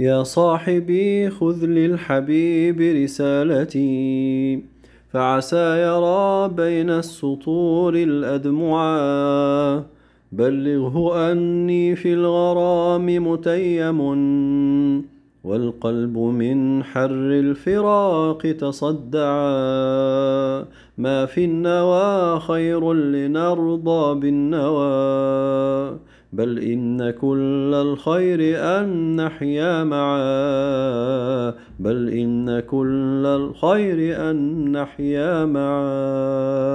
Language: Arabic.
يا صاحبي خذ للحبيب رسالتي فعسى يرى بين السطور الأدمعا بلغه أني في الغرام متيم والقلب من حر الفراق تصدعا ما في النوى خير لنرضى بالنوى بل إن كل الخير أن نحيا معا بل إن كل الخير أن نحيا معا